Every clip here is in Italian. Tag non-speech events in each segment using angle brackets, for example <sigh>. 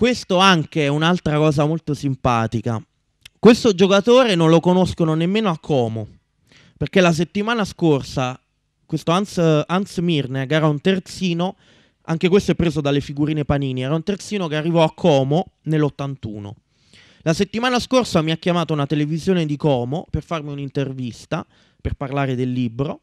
Questo anche è un'altra cosa molto simpatica. Questo giocatore non lo conoscono nemmeno a Como, perché la settimana scorsa questo Hans, Hans che era un terzino, anche questo è preso dalle figurine Panini, era un terzino che arrivò a Como nell'81. La settimana scorsa mi ha chiamato una televisione di Como per farmi un'intervista, per parlare del libro,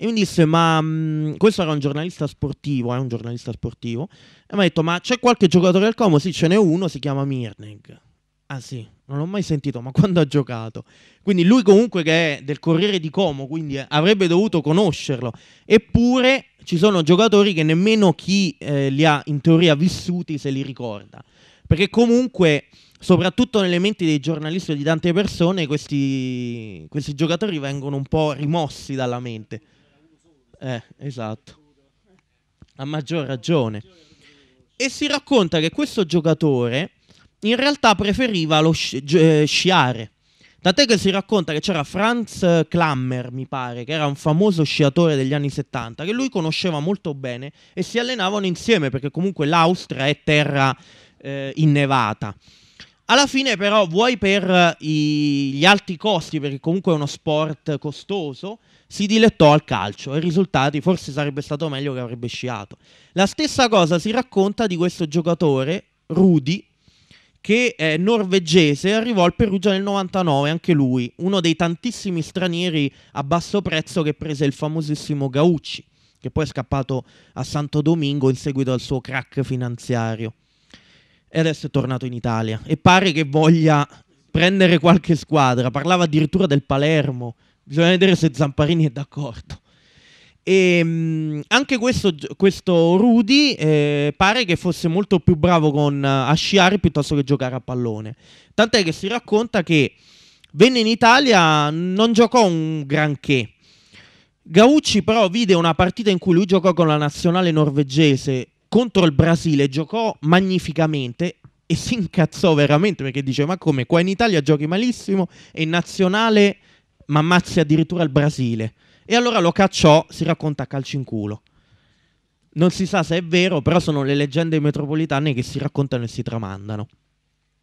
e mi disse, ma mh, mm, questo era un giornalista sportivo, è eh, un giornalista sportivo, e mi ha detto, ma c'è qualche giocatore al Como? Sì, ce n'è uno, si chiama Mirneg. Ah sì, non l'ho mai sentito, ma <laughs> quando ha giocato? Quindi lui comunque che è del Corriere di Como, quindi eh, avrebbe dovuto conoscerlo. Eppure ci sono giocatori che nemmeno chi eh, li ha in teoria vissuti se li ricorda. Perché comunque, soprattutto nelle menti dei giornalisti o di tante persone, questi, questi giocatori vengono un po' rimossi dalla mente. Eh, esatto. A maggior ragione. E si racconta che questo giocatore in realtà preferiva lo sci- gi- eh, sciare. Tant'è che si racconta che c'era Franz Klammer, mi pare, che era un famoso sciatore degli anni 70, che lui conosceva molto bene e si allenavano insieme perché comunque l'Austria è terra eh, innevata. Alla fine però vuoi per eh, i, gli alti costi, perché comunque è uno sport costoso, si dilettò al calcio e i risultati forse sarebbe stato meglio che avrebbe sciato. La stessa cosa si racconta di questo giocatore, Rudi, che è norvegese, arrivò al Perugia nel 99, anche lui, uno dei tantissimi stranieri a basso prezzo che prese il famosissimo Gaucci, che poi è scappato a Santo Domingo in seguito al suo crack finanziario e adesso è tornato in Italia e pare che voglia prendere qualche squadra. Parlava addirittura del Palermo, bisogna vedere se Zamparini è d'accordo. E ehm, anche questo, questo Rudy eh, pare che fosse molto più bravo con, eh, a sciare piuttosto che giocare a pallone. Tant'è che si racconta che venne in Italia, non giocò un granché. Gaucci però vide una partita in cui lui giocò con la nazionale norvegese contro il Brasile giocò magnificamente e si incazzò veramente perché dice ma come qua in Italia giochi malissimo e in nazionale ma ammazzi addirittura il Brasile e allora lo cacciò si racconta a calci in culo non si sa se è vero però sono le leggende metropolitane che si raccontano e si tramandano